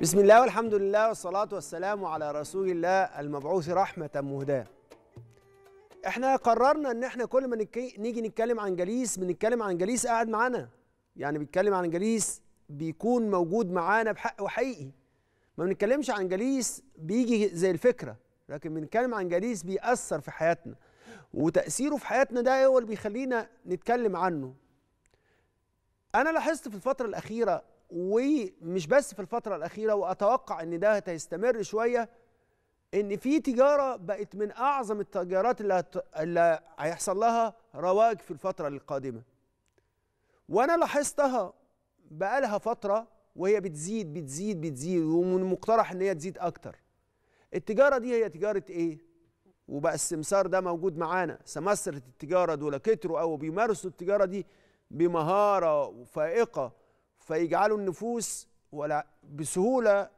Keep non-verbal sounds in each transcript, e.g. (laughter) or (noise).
بسم الله والحمد لله والصلاة والسلام على رسول الله المبعوث رحمة مهداة احنا قررنا ان احنا كل ما نيجي نتكلم عن جليس بنتكلم عن جليس قاعد معانا يعني بيتكلم عن جليس بيكون موجود معانا بحق وحقيقي ما بنتكلمش عن جليس بيجي زي الفكرة لكن بنتكلم عن جليس بيأثر في حياتنا وتأثيره في حياتنا ده هو اللي بيخلينا نتكلم عنه أنا لاحظت في الفترة الأخيرة ومش بس في الفترة الأخيرة وأتوقع أن ده هيستمر شوية أن في تجارة بقت من أعظم التجارات اللي, اللي هيحصل لها رواج في الفترة القادمة وأنا لاحظتها بقالها فترة وهي بتزيد بتزيد بتزيد ومن المقترح أن هي تزيد أكتر التجارة دي هي تجارة إيه؟ وبقى السمسار ده موجود معانا سمسرة التجارة دول كتروا أو بيمارسوا التجارة دي بمهارة فائقة فيجعلوا النفوس ولا بسهوله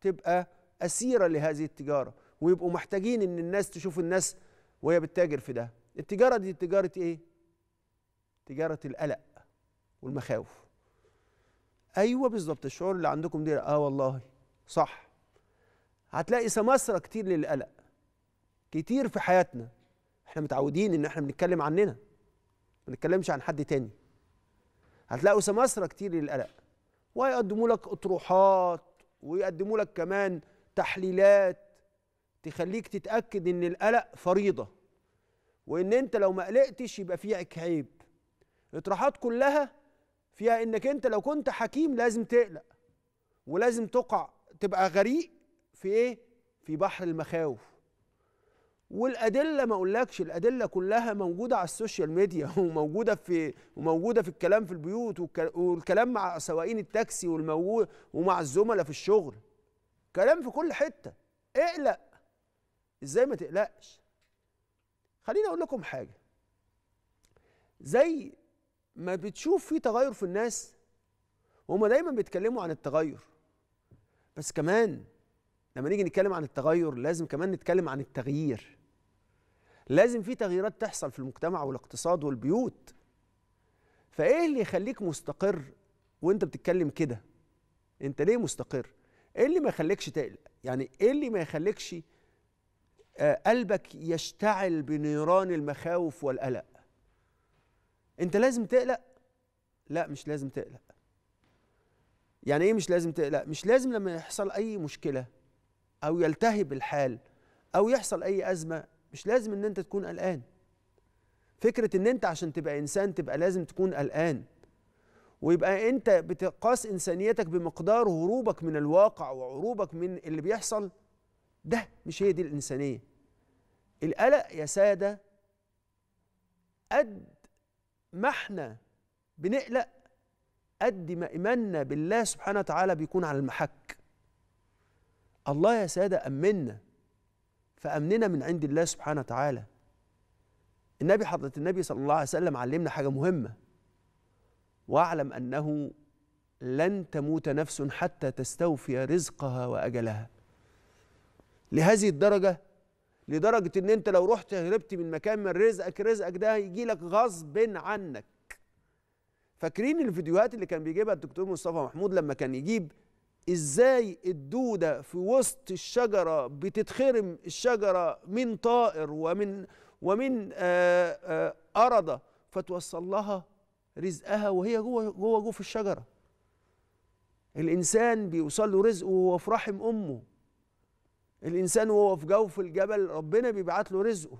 تبقى اسيره لهذه التجاره ويبقوا محتاجين ان الناس تشوف الناس وهي بتتاجر في ده التجاره دي تجاره ايه تجاره القلق والمخاوف ايوه بالظبط الشعور اللي عندكم ده اه والله صح هتلاقي سماسره كتير للقلق كتير في حياتنا احنا متعودين ان احنا بنتكلم عننا ما نتكلمش عن حد تاني هتلاقوا سماسرة كتير للقلق ويقدموا لك أطروحات ويقدموا لك كمان تحليلات تخليك تتأكد إن القلق فريضة وإن أنت لو ما قلقتش يبقى فيك عيب الإطروحات كلها فيها إنك أنت لو كنت حكيم لازم تقلق ولازم تقع تبقى غريق في إيه؟ في بحر المخاوف والادله ما اقولكش الادله كلها موجوده على السوشيال ميديا (laughs) وموجوده في وموجوده في الكلام في البيوت والكلام مع سواقين التاكسي والموجود ومع الزملاء في الشغل كلام في كل حته اقلق ازاي ما تقلقش خليني اقول لكم حاجه زي ما بتشوف في تغير في الناس هما دايما بيتكلموا عن التغير بس كمان لما نيجي نتكلم عن التغير لازم كمان نتكلم عن التغيير لازم في تغييرات تحصل في المجتمع والاقتصاد والبيوت فايه اللي يخليك مستقر وانت بتتكلم كده انت ليه مستقر ايه اللي ما يخليكش تقلق يعني ايه اللي ما يخليكش آه، قلبك يشتعل بنيران المخاوف والقلق انت لازم تقلق لا مش لازم تقلق يعني ايه مش لازم تقلق مش لازم لما يحصل اي مشكله او يلتهب الحال او يحصل اي ازمه مش لازم ان انت تكون قلقان فكره ان انت عشان تبقى انسان تبقى لازم تكون قلقان ويبقى انت بتقاس انسانيتك بمقدار هروبك من الواقع وعروبك من اللي بيحصل ده مش هي دي الانسانيه القلق يا ساده قد ما احنا بنقلق قد ما ايماننا بالله سبحانه وتعالى بيكون على المحك الله يا ساده امنا فأمننا من عند الله سبحانه وتعالى النبي حضرة النبي صلى الله عليه وسلم علمنا حاجة مهمة واعلم أنه لن تموت نفس حتى تستوفي رزقها وأجلها لهذه الدرجة لدرجة ان انت لو رحت هربت من مكان من رزقك رزقك ده يجي لك غصب عنك فاكرين الفيديوهات اللي كان بيجيبها الدكتور مصطفى محمود لما كان يجيب ازاي الدوده في وسط الشجره بتتخرم الشجره من طائر ومن ومن ارض آه، آه، أرضة فتوصل لها رزقها وهي جوه جوه جوه في الشجرة الإنسان بيوصل له رزقه وهو في رحم أمه الإنسان وهو في جوف الجبل ربنا بيبعت له رزقه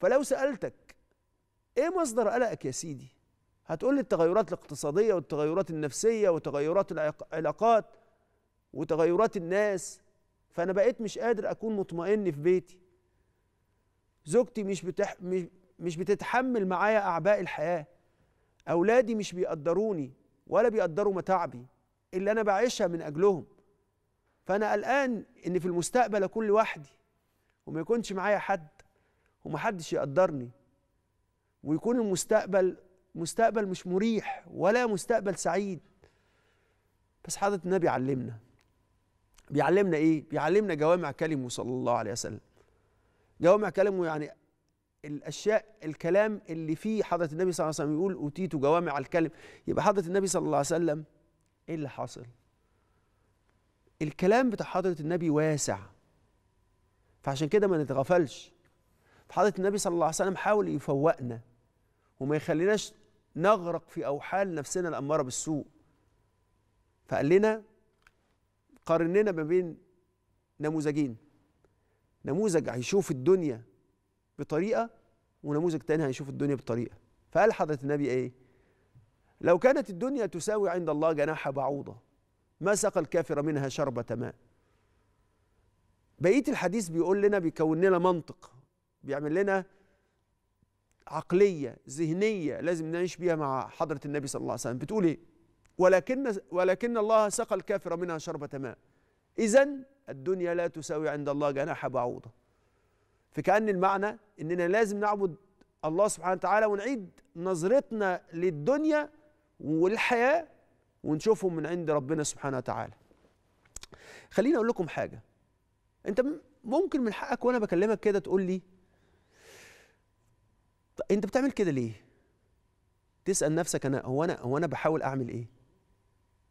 فلو سألتك إيه مصدر قلقك يا سيدي هتقول لي التغيرات الاقتصادية والتغيرات النفسية وتغيرات العلاقات وتغيرات الناس فأنا بقيت مش قادر أكون مطمئن في بيتي زوجتي مش بتح... مش بتتحمل معايا أعباء الحياة أولادي مش بيقدروني ولا بيقدروا متاعبي اللي أنا بعيشها من أجلهم فأنا قلقان إن في المستقبل أكون لوحدي وما يكونش معايا حد ومحدش يقدرني ويكون المستقبل مستقبل مش مريح ولا مستقبل سعيد بس حضرة النبي علمنا بيعلمنا ايه بيعلمنا جوامع كلمه صلى الله عليه وسلم جوامع كلمه يعني الاشياء الكلام اللي فيه حضره النبي صلى الله عليه وسلم يقول اوتيت جوامع الكلم يبقى حضره النبي صلى الله عليه وسلم ايه اللي حاصل الكلام بتاع حضره النبي واسع فعشان كده ما نتغفلش فحضره النبي صلى الله عليه وسلم حاول يفوقنا وما يخليناش نغرق في أوحال نفسنا الأمارة بالسوء فقال لنا قارن لنا ما بين نموذجين نموذج هيشوف الدنيا بطريقة ونموذج تاني هيشوف الدنيا بطريقة فقال حضرة النبي إيه لو كانت الدنيا تساوي عند الله جناح بعوضة ما سقى الكافر منها شربة ماء بقية الحديث بيقول لنا بيكون لنا منطق بيعمل لنا عقلية ذهنية لازم نعيش بيها مع حضرة النبي صلى الله عليه وسلم بتقول إيه ولكن ولكن الله سقى الكافر منها شربة ماء إذا الدنيا لا تساوي عند الله جناح بعوضة فكأن المعنى إننا لازم نعبد الله سبحانه وتعالى ونعيد نظرتنا للدنيا والحياة ونشوفهم من عند ربنا سبحانه وتعالى خليني أقول لكم حاجة أنت ممكن من حقك وأنا بكلمك كده تقول لي طب انت بتعمل كده ليه تسال نفسك انا هو انا هو انا بحاول اعمل ايه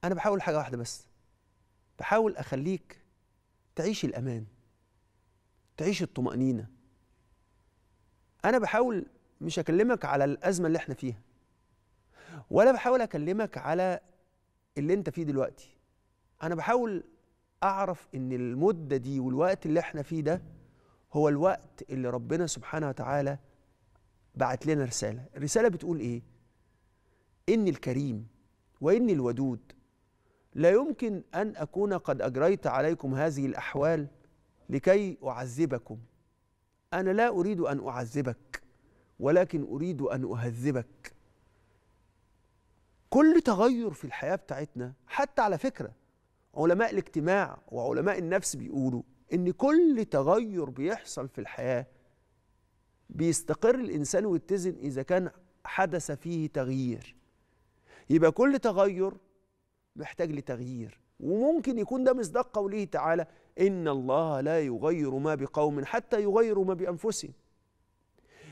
انا بحاول حاجه واحده بس بحاول اخليك تعيش الامان تعيش الطمانينه انا بحاول مش اكلمك على الازمه اللي احنا فيها ولا بحاول اكلمك على اللي انت فيه دلوقتي انا بحاول اعرف ان المده دي والوقت اللي احنا فيه ده هو الوقت اللي ربنا سبحانه وتعالى بعت لنا رسالة الرسالة بتقول إيه؟ إني الكريم وإني الودود لا يمكن أن أكون قد أجريت عليكم هذه الأحوال لكي أعذبكم أنا لا أريد أن أعذبك ولكن أريد أن أهذبك كل تغير في الحياة بتاعتنا حتى على فكرة علماء الاجتماع وعلماء النفس بيقولوا إن كل تغير بيحصل في الحياة بيستقر الإنسان ويتزن إذا كان حدث فيه تغيير يبقى كل تغير محتاج لتغيير وممكن يكون ده مصداق قوله تعالى إن الله لا يغير ما بقوم حتى يغيروا ما بأنفسهم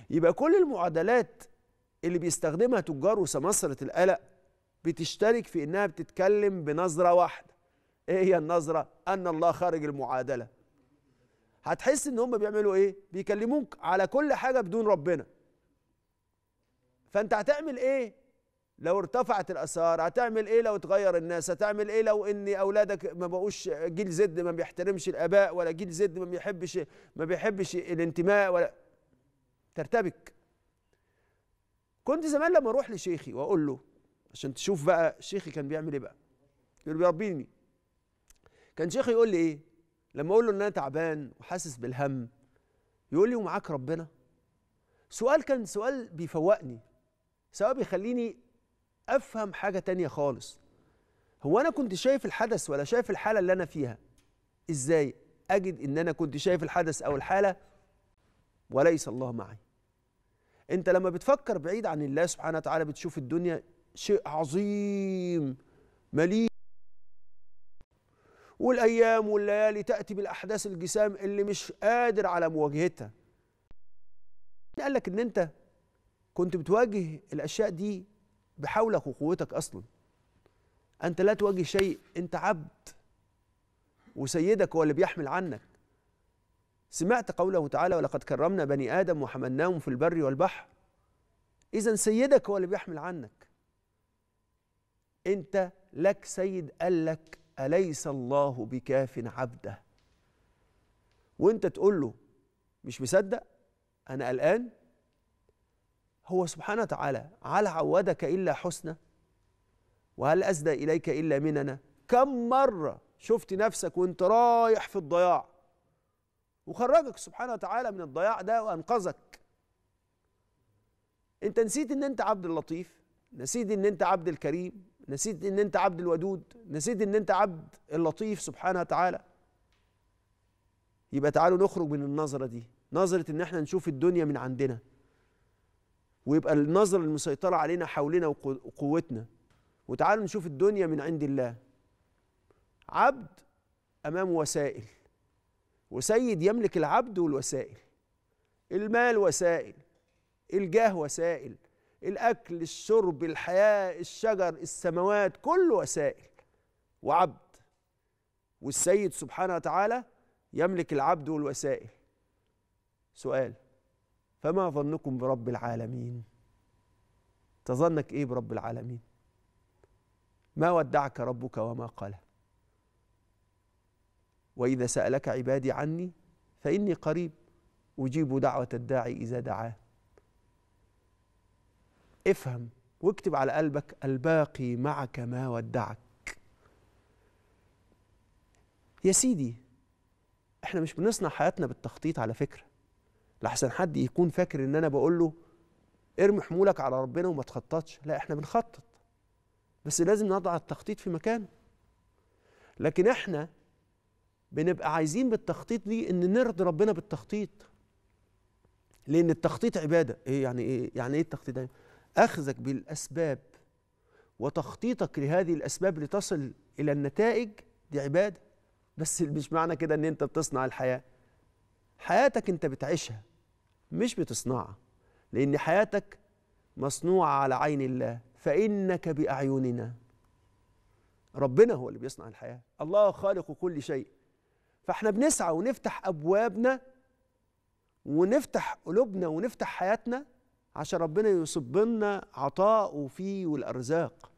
يبقى كل المعادلات اللي بيستخدمها تجار وسمسرة القلق بتشترك في إنها بتتكلم بنظرة واحدة إيه هي النظرة؟ أن الله خارج المعادلة هتحس ان هم بيعملوا ايه بيكلموك على كل حاجه بدون ربنا فانت هتعمل ايه لو ارتفعت الاسعار هتعمل ايه لو اتغير الناس هتعمل ايه لو ان اولادك ما بقوش جيل زد ما بيحترمش الاباء ولا جيل زد ما بيحبش ما بيحبش الانتماء ولا ترتبك كنت زمان لما اروح لشيخي واقول له عشان تشوف بقى شيخي كان بيعمل ايه بقى يقول بيربيني كان شيخي يقول لي ايه لما اقول له ان انا تعبان وحاسس بالهم يقول لي ومعاك ربنا سؤال كان سؤال بيفوقني سواء بيخليني افهم حاجه تانية خالص هو انا كنت شايف الحدث ولا شايف الحاله اللي انا فيها ازاي اجد ان انا كنت شايف الحدث او الحاله وليس الله معي انت لما بتفكر بعيد عن الله سبحانه وتعالى بتشوف الدنيا شيء عظيم مليء والايام والليالي تاتي بالاحداث الجسام اللي مش قادر على مواجهتها يعني قال لك ان انت كنت بتواجه الاشياء دي بحولك وقوتك اصلا انت لا تواجه شيء انت عبد وسيدك هو اللي بيحمل عنك سمعت قوله تعالى ولقد كرمنا بني ادم وحملناهم في البر والبحر اذا سيدك هو اللي بيحمل عنك انت لك سيد قال لك أليس الله بكاف عبده وانت تقول له مش مصدق أنا قلقان هو سبحانه وتعالى هل عودك إلا حسنى وهل أسدى إليك إلا مننا كم مرة شفت نفسك وانت رايح في الضياع وخرجك سبحانه وتعالى من الضياع ده وأنقذك انت نسيت ان انت عبد اللطيف نسيت ان انت عبد الكريم نسيت ان انت عبد الودود نسيت ان انت عبد اللطيف سبحانه وتعالى يبقى تعالوا نخرج من النظرة دي نظرة ان احنا نشوف الدنيا من عندنا ويبقى النظرة المسيطرة علينا حولنا وقوتنا وتعالوا نشوف الدنيا من عند الله عبد امام وسائل وسيد يملك العبد والوسائل المال وسائل الجاه وسائل الاكل الشرب الحياه الشجر السماوات كله وسائل وعبد والسيد سبحانه وتعالى يملك العبد والوسائل سؤال فما ظنكم برب العالمين تظنك ايه برب العالمين ما ودعك ربك وما قال واذا سالك عبادي عني فاني قريب اجيب دعوه الداعي اذا دعاه افهم واكتب على قلبك الباقي معك ما ودعك يا سيدي احنا مش بنصنع حياتنا بالتخطيط على فكرة لحسن حد يكون فاكر ان انا بقول له ارمي حمولك على ربنا وما تخططش لا احنا بنخطط بس لازم نضع التخطيط في مكانه لكن احنا بنبقى عايزين بالتخطيط دي ان نرضي ربنا بالتخطيط لان التخطيط عباده ايه يعني ايه يعني ايه التخطيط ده أخذك بالأسباب وتخطيطك لهذه الأسباب لتصل إلى النتائج دي عبادة بس مش معنى كده إن أنت بتصنع الحياة حياتك أنت بتعيشها مش بتصنعها لأن حياتك مصنوعة على عين الله فإنك بأعيننا ربنا هو اللي بيصنع الحياة الله خالق كل شيء فاحنا بنسعى ونفتح أبوابنا ونفتح قلوبنا ونفتح حياتنا عشان ربنا يصب لنا عطاءه فيه والأرزاق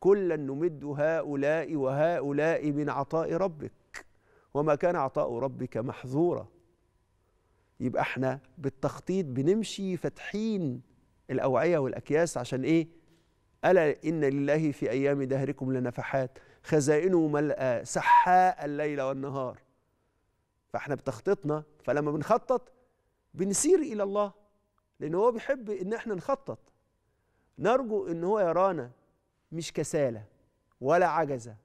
كلا نمد هؤلاء وهؤلاء من عطاء ربك وما كان عطاء ربك محظورا يبقى احنا بالتخطيط بنمشي فاتحين الأوعية والأكياس عشان إيه ألا إن لله في أيام دهركم لنفحات خزائنه ملأى سحاء الليل والنهار فاحنا بتخطيطنا فلما بنخطط بنسير إلى الله لأن هو بيحب إن إحنا نخطط نرجو إن هو يرانا مش كسالة ولا عجزة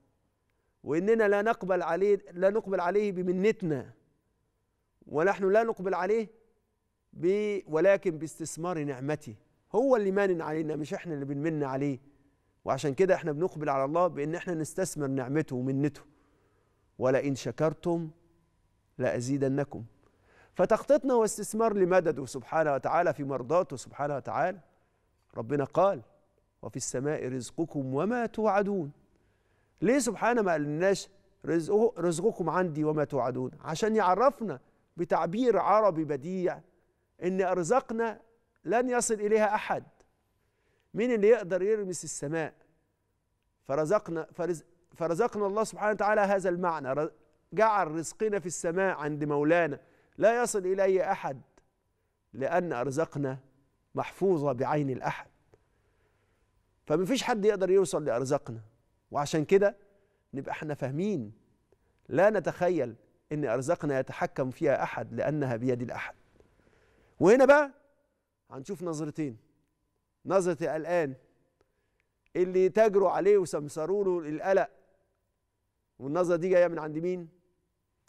وإننا لا نقبل عليه لا نقبل عليه بمنتنا ونحن لا نقبل عليه ب ولكن باستثمار نعمته هو اللي مانن علينا مش إحنا اللي بنمن عليه وعشان كده إحنا بنقبل على الله بإن إحنا نستثمر نعمته ومنته ولئن شكرتم لأزيدنكم فتخطيطنا واستثمار لمدده سبحانه وتعالى في مرضاته سبحانه وتعالى ربنا قال وفي السماء رزقكم وما توعدون ليه سبحانه ما قالناش رزقه رزقكم عندي وما توعدون عشان يعرفنا بتعبير عربي بديع ان ارزاقنا لن يصل اليها احد مين اللي يقدر يرمس السماء فرزقنا فرز فرزقنا الله سبحانه وتعالى هذا المعنى جعل رزقنا في السماء عند مولانا لا يصل إلي أحد لأن أرزقنا محفوظة بعين الأحد فما فيش حد يقدر يوصل لأرزقنا وعشان كده نبقى احنا فاهمين لا نتخيل ان ارزقنا يتحكم فيها احد لانها بيد الاحد وهنا بقى هنشوف نظرتين نظرة الآن اللي تجروا عليه وسمسروا له القلق والنظرة دي جاية من عند مين؟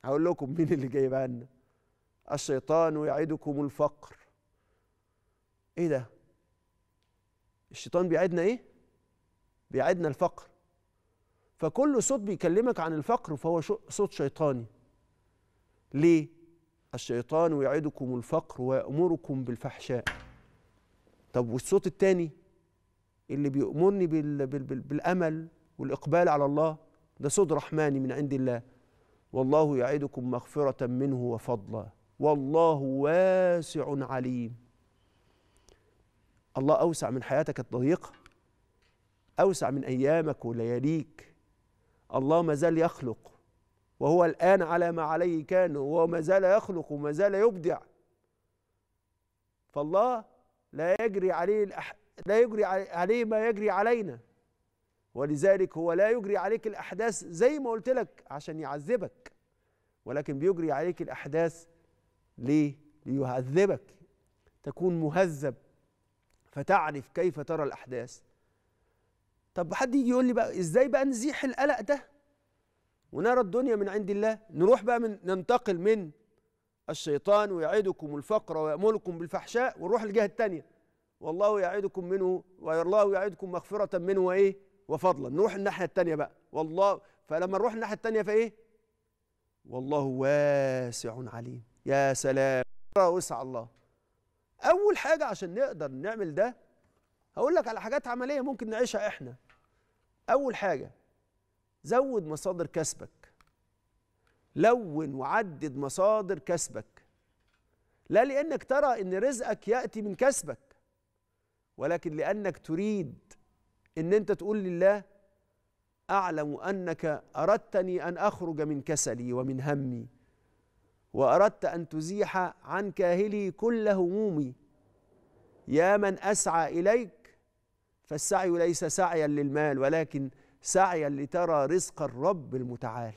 هقول لكم مين اللي جايبها لنا الشيطان يعدكم الفقر ايه ده الشيطان بيعدنا ايه بيعدنا الفقر فكل صوت بيكلمك عن الفقر فهو صوت شيطاني ليه الشيطان يعدكم الفقر ويأمركم بالفحشاء طب والصوت التاني اللي بيأمرني بال بال بال بالأمل والإقبال على الله ده صوت رحماني من عند الله والله يعدكم مغفرة منه وفضلا والله واسع عليم الله أوسع من حياتك الضيقة أوسع من أيامك ولياليك الله ما زال يخلق وهو الآن على ما عليه كان وهو ما زال يخلق وما زال يبدع فالله لا يجري عليه الأح... لا يجري عليه ما يجري علينا ولذلك هو لا يجري عليك الأحداث زي ما قلت لك عشان يعذبك ولكن بيجري عليك الأحداث ليه؟ ليعذبك تكون مهذب فتعرف كيف ترى الأحداث طب حد يجي يقول لي بقى إزاي بقى نزيح القلق ده ونرى الدنيا من عند الله نروح بقى من ننتقل من الشيطان ويعدكم الفقر ويأمركم بالفحشاء ونروح الجهة الثانية والله يعدكم منه والله يعدكم مغفرة منه وإيه وفضلا نروح الناحية الثانية بقى والله فلما نروح الناحية الثانية فإيه والله واسع عليم يا سلام وسع الله اول حاجه عشان نقدر نعمل ده هقول لك على حاجات عمليه ممكن نعيشها احنا اول حاجه زود مصادر كسبك لون وعدد مصادر كسبك لا لانك ترى ان رزقك ياتي من كسبك ولكن لانك تريد ان انت تقول لله اعلم انك اردتني ان اخرج من كسلي ومن همي واردت ان تزيح عن كاهلي كل همومي يا من اسعى اليك فالسعي ليس سعيا للمال ولكن سعيا لترى رزق الرب المتعال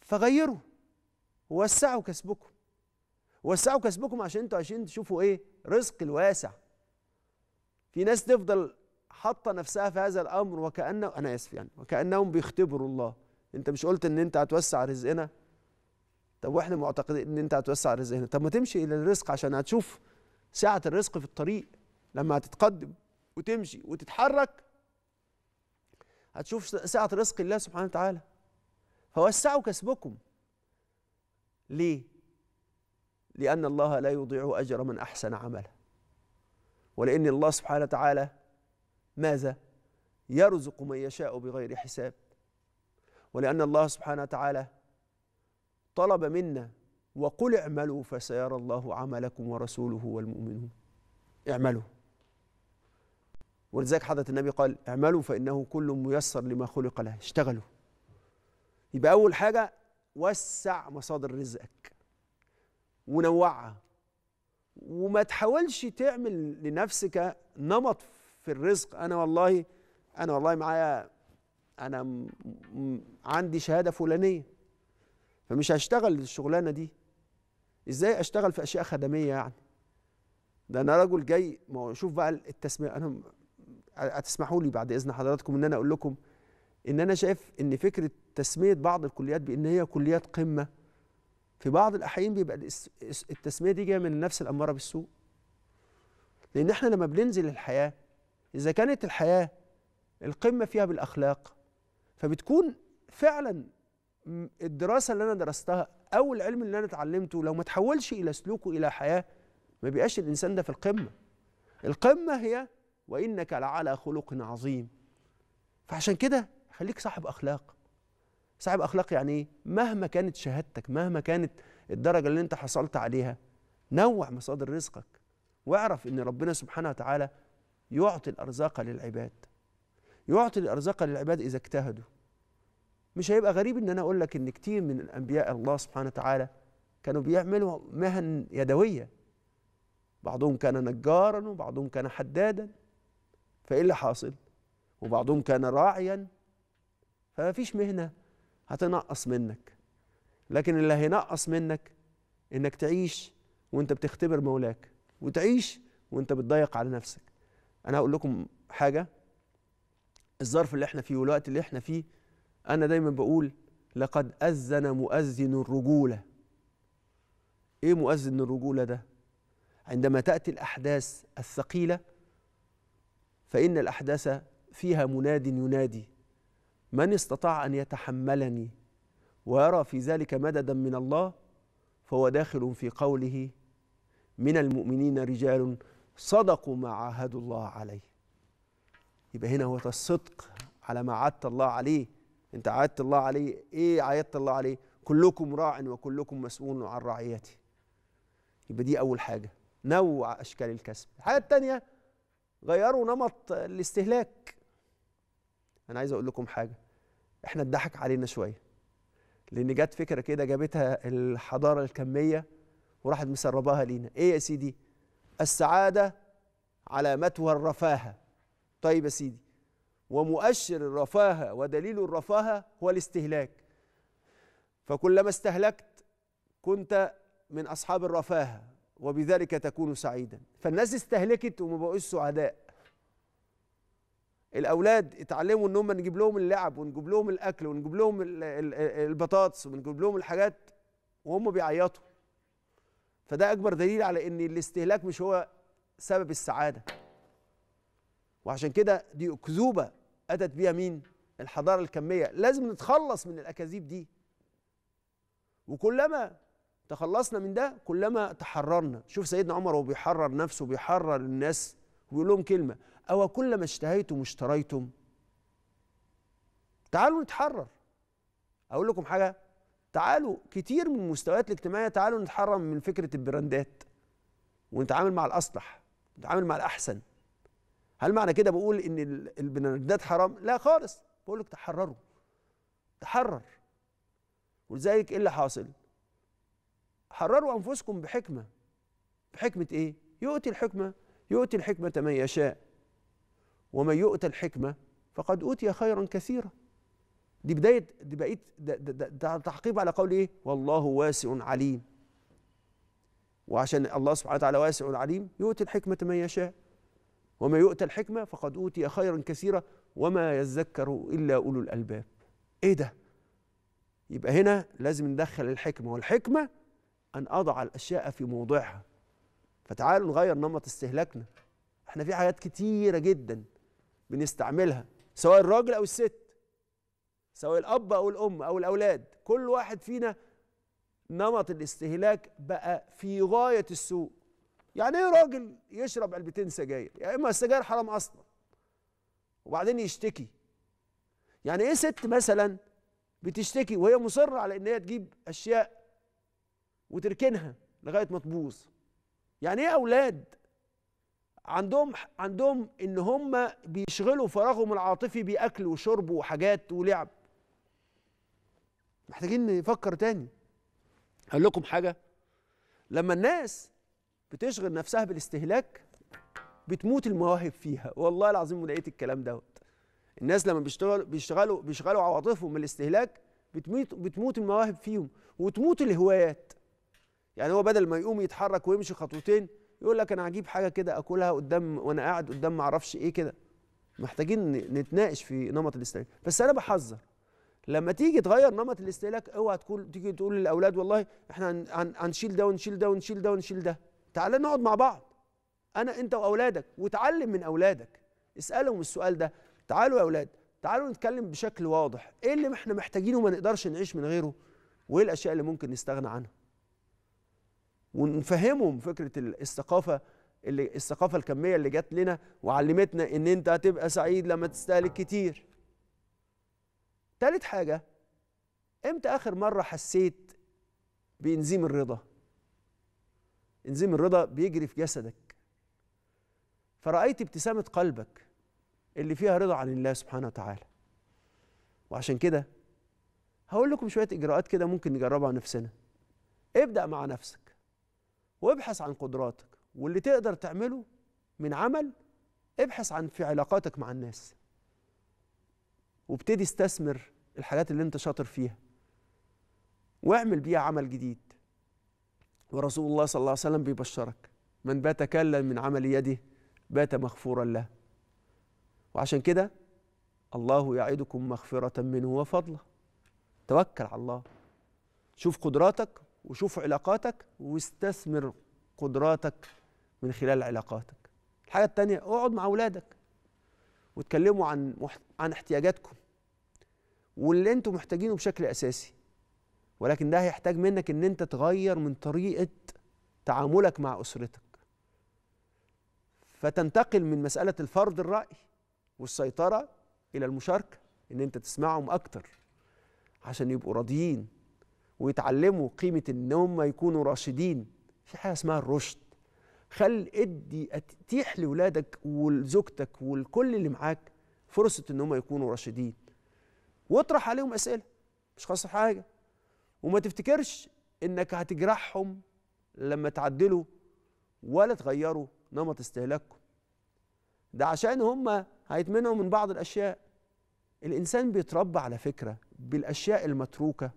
فغيروا وسعوا كسبكم وسعوا كسبكم عشان انتوا عشان تشوفوا ايه رزق الواسع في ناس تفضل حاطه نفسها في هذا الامر وكانه انا اسف يعني وكانهم بيختبروا الله انت مش قلت ان انت هتوسع رزقنا طب واحنا معتقدين ان انت هتوسع الرزق هنا طب ما تمشي الى الرزق عشان هتشوف سعه الرزق في الطريق لما هتتقدم وتمشي وتتحرك هتشوف سعه رزق الله سبحانه وتعالى فوسعوا كسبكم ليه لان الله لا يضيع اجر من احسن عملا ولان الله سبحانه وتعالى ماذا يرزق من يشاء بغير حساب ولان الله سبحانه وتعالى طلب منا وقل اعملوا فسيرى الله عملكم ورسوله والمؤمنون اعملوا ولذلك حضرة النبي قال اعملوا فإنه كل ميسر لما خلق له اشتغلوا يبقى أول حاجة وسع مصادر رزقك ونوعها وما تحاولش تعمل لنفسك نمط في الرزق أنا والله أنا والله معايا أنا عندي شهادة فلانية فمش هشتغل الشغلانه دي ازاي اشتغل في اشياء خدميه يعني ده انا رجل جاي ما هو شوف بقى التسميه انا هتسمحوا لي بعد اذن حضراتكم ان انا اقول لكم ان انا شايف ان فكره تسميه بعض الكليات بان هي كليات قمه في بعض الاحيان بيبقى التسميه دي جايه من النفس الاماره بالسوء لان احنا لما بننزل الحياه اذا كانت الحياه القمه فيها بالاخلاق فبتكون فعلا الدراسه اللي انا درستها او العلم اللي انا اتعلمته لو ما تحولش الى سلوك وإلى حياه ما بيبقاش الانسان ده في القمه القمه هي وانك لعلى خلق عظيم فعشان كده خليك صاحب اخلاق صاحب اخلاق يعني ايه مهما كانت شهادتك مهما كانت الدرجه اللي انت حصلت عليها نوع مصادر رزقك واعرف ان ربنا سبحانه وتعالى يعطي الارزاق للعباد يعطي الارزاق للعباد اذا اجتهدوا مش هيبقى غريب ان انا اقول لك ان كتير من انبياء الله سبحانه وتعالى كانوا بيعملوا مهن يدويه بعضهم كان نجارا وبعضهم كان حدادا فايه اللي حاصل وبعضهم كان راعيا فما فيش مهنه هتنقص منك لكن اللي هينقص منك انك تعيش وانت بتختبر مولاك وتعيش وانت بتضيق على نفسك انا هقول لكم حاجه الظرف اللي احنا فيه والوقت اللي احنا فيه أنا دايما بقول لقد أذن مؤذن الرجولة إيه مؤذن الرجولة ده؟ عندما تأتي الأحداث الثقيلة فإن الأحداث فيها مناد ينادي من استطاع أن يتحملني ويرى في ذلك مددا من الله فهو داخل في قوله من المؤمنين رجال صدقوا ما عاهدوا الله عليه يبقى هنا هو الصدق على ما عدت الله عليه انت عايدت الله عليه ايه عايدت الله عليه كلكم راع وكلكم مسؤول عن رعيته يبقى دي اول حاجه نوع اشكال الكسب الحاجه الثانيه غيروا نمط الاستهلاك انا عايز اقول لكم حاجه احنا اتضحك علينا شويه لان جت فكره كده جابتها الحضاره الكميه وراحت مسرباها لينا ايه يا سيدي السعاده علامتها الرفاهه طيب يا سيدي ومؤشر الرفاهة ودليل الرفاهة هو الاستهلاك فكلما استهلكت كنت من أصحاب الرفاهة وبذلك تكون سعيدا فالناس استهلكت وما بقوش سعداء الأولاد اتعلموا إن هم نجيب لهم اللعب ونجيب لهم الأكل ونجيب لهم البطاطس ونجيب لهم الحاجات وهم بيعيطوا فده أكبر دليل على إن الاستهلاك مش هو سبب السعادة وعشان كده دي أكذوبة أتت بيها مين؟ الحضارة الكمية لازم نتخلص من الأكاذيب دي وكلما تخلصنا من ده كلما تحررنا شوف سيدنا عمر وهو بيحرر نفسه بيحرر الناس ويقول لهم كلمة أو كلما اشتهيتم اشتريتم تعالوا نتحرر أقول لكم حاجة تعالوا كتير من المستويات الاجتماعية تعالوا نتحرر من فكرة البراندات ونتعامل مع الأصلح نتعامل مع الأحسن هل معنى كده بقول ان البنردات حرام لا خالص بقول لك تحرروا تحرر ولذلك ايه اللي حاصل حرروا انفسكم بحكمه بحكمه ايه يؤتي الحكمه يؤتي الحكمه من يشاء ومن يؤتى الحكمه فقد اوتي خيرا كثيرا دي بدايه دي بقيت ده, ده, ده تعقيب على قول ايه والله واسع عليم وعشان الله سبحانه وتعالى واسع عليم يؤتي الحكمه من يشاء وما يؤتى الحكمة فقد أوتي خيرا كثيرا وما يذكر إلا أولو الألباب إيه ده يبقى هنا لازم ندخل الحكمة والحكمة أن أضع الأشياء في موضعها فتعالوا نغير نمط استهلاكنا احنا في حاجات كتيرة جدا بنستعملها سواء الراجل أو الست سواء الأب أو الأم أو الأولاد كل واحد فينا نمط الاستهلاك بقى في غاية السوء يعني ايه راجل يشرب علبتين سجاير يا يعني اما السجاير حرام اصلا وبعدين يشتكي يعني ايه ست مثلا بتشتكي وهي مصره على ان هي تجيب اشياء وتركنها لغايه ما تبوظ يعني ايه اولاد عندهم عندهم ان هم بيشغلوا فراغهم العاطفي باكل وشرب وحاجات ولعب محتاجين نفكر تاني هقول لكم حاجه لما الناس بتشغل نفسها بالاستهلاك بتموت المواهب فيها والله العظيم لقيت الكلام دوت الناس لما بيشتغلوا بيشتغلوا بيشغلوا عواطفهم من الاستهلاك بتموت بتموت المواهب فيهم وتموت الهوايات يعني هو بدل ما يقوم يتحرك ويمشي خطوتين يقول لك انا هجيب حاجه كده اكلها قدام وانا قاعد قدام ما اعرفش ايه كده محتاجين نتناقش في نمط الاستهلاك بس انا بحذر لما تيجي تغير نمط الاستهلاك اوعى تقول تيجي تقول للاولاد والله احنا هنشيل ده ونشيل ده ونشيل ده ونشيل ده تعال نقعد مع بعض انا انت واولادك وتعلم من اولادك اسالهم السؤال ده تعالوا يا اولاد تعالوا نتكلم بشكل واضح ايه اللي احنا محتاجينه وما نقدرش نعيش من غيره وايه الاشياء اللي ممكن نستغنى عنها ونفهمهم فكره الثقافه اللي الثقافه الكميه اللي جت لنا وعلمتنا ان انت هتبقى سعيد لما تستهلك كتير تالت حاجه امتى اخر مره حسيت بانزيم الرضا انزيم الرضا بيجري في جسدك فرأيت ابتسامة قلبك اللي فيها رضا عن الله سبحانه وتعالى وعشان كده هقول لكم شوية إجراءات كده ممكن نجربها على نفسنا ابدأ مع نفسك وابحث عن قدراتك واللي تقدر تعمله من عمل ابحث عن في علاقاتك مع الناس وابتدي استثمر الحاجات اللي انت شاطر فيها واعمل بيها عمل جديد ورسول الله صلى الله عليه وسلم بيبشرك من بات كلا من عمل يده بات مغفورا له وعشان كده الله يعدكم مغفرة منه وفضلا توكل على الله شوف قدراتك وشوف علاقاتك واستثمر قدراتك من خلال علاقاتك الحاجة الثانية اقعد مع أولادك واتكلموا عن عن احتياجاتكم واللي انتم محتاجينه بشكل أساسي ولكن ده هيحتاج منك ان انت تغير من طريقه تعاملك مع اسرتك فتنتقل من مساله الفرض الراي والسيطره الى المشاركه ان انت تسمعهم اكتر عشان يبقوا راضيين ويتعلموا قيمه ان هم يكونوا راشدين في حاجه اسمها الرشد خل ادي اتيح لاولادك ولزوجتك ولكل اللي معاك فرصه ان هم يكونوا راشدين واطرح عليهم اسئله مش خاصه حاجه وما تفتكرش انك هتجرحهم لما تعدلوا ولا تغيروا نمط استهلاككم ده عشان هم هيتمنعوا من بعض الاشياء الانسان بيتربى على فكره بالاشياء المتروكه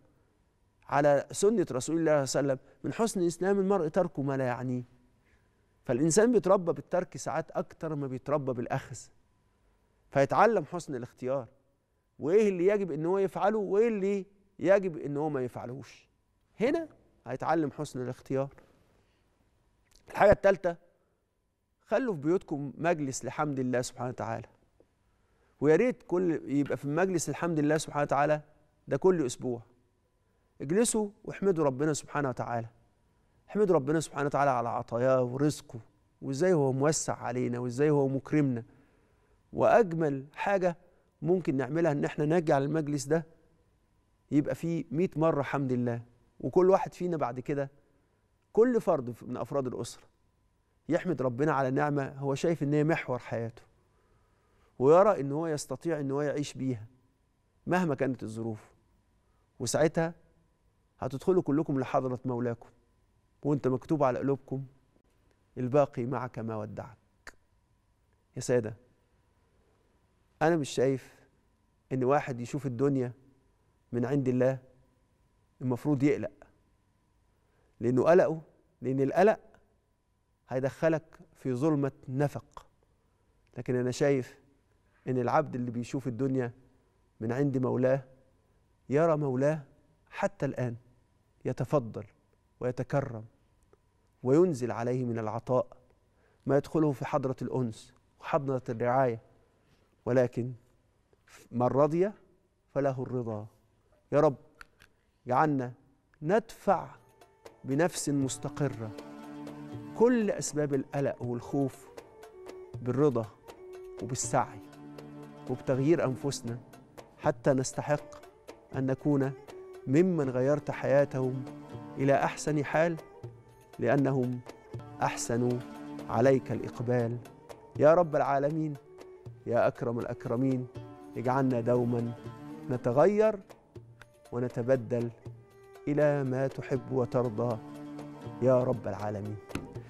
على سنه رسول الله صلى الله عليه وسلم من حسن اسلام المرء تركه ما لا يعنيه فالانسان بيتربى بالترك ساعات اكتر ما بيتربى بالاخذ فيتعلم حسن الاختيار وايه اللي يجب ان هو يفعله وايه اللي يجب ان هو ما يفعلوش هنا هيتعلم حسن الاختيار الحاجه الثالثه خلوا في بيوتكم مجلس لحمد الله سبحانه وتعالى ويا ريت كل يبقى في مجلس الحمد لله سبحانه وتعالى ده كل اسبوع اجلسوا واحمدوا ربنا سبحانه وتعالى احمدوا ربنا سبحانه وتعالى على عطاياه ورزقه وازاي هو موسع علينا وازاي هو مكرمنا واجمل حاجه ممكن نعملها ان احنا نجعل المجلس ده يبقى فيه 100 مرة حمد الله وكل واحد فينا بعد كده كل فرد من أفراد الأسرة يحمد ربنا على نعمة هو شايف إن هي محور حياته ويرى إن هو يستطيع إن هو يعيش بيها مهما كانت الظروف وساعتها هتدخلوا كلكم لحضرة مولاكم وانت مكتوب على قلوبكم الباقي معك ما ودعك يا سادة أنا مش شايف إن واحد يشوف الدنيا من عند الله المفروض يقلق لأنه قلقه لأن القلق هيدخلك في ظلمة نفق لكن أنا شايف إن العبد اللي بيشوف الدنيا من عند مولاه يرى مولاه حتى الآن يتفضل ويتكرم وينزل عليه من العطاء ما يدخله في حضرة الأنس وحضرة الرعاية ولكن من رضي فله الرضا يا رب جعلنا ندفع بنفس مستقرة كل أسباب القلق والخوف بالرضا وبالسعي وبتغيير أنفسنا حتى نستحق أن نكون ممن غيرت حياتهم إلى أحسن حال لأنهم أحسنوا عليك الإقبال يا رب العالمين يا أكرم الأكرمين اجعلنا دوما نتغير ونتبدل إلى ما تحب وترضى يا رب العالمين